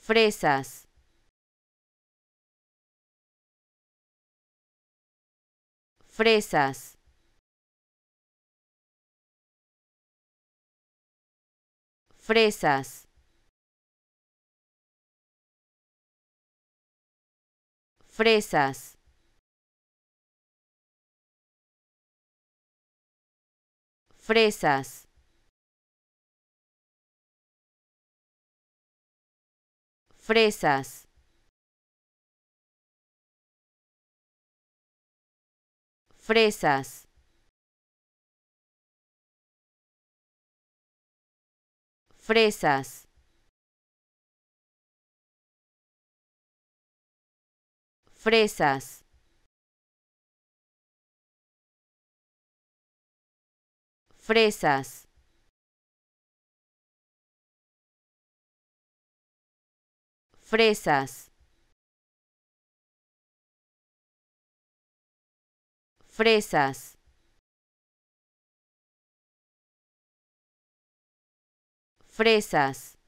Fresas. Fresas. Fresas. Fresas. Fresas. Fresas. Fresas. Fresas. Fresas. Fresas. fresas, fresas. Fresas.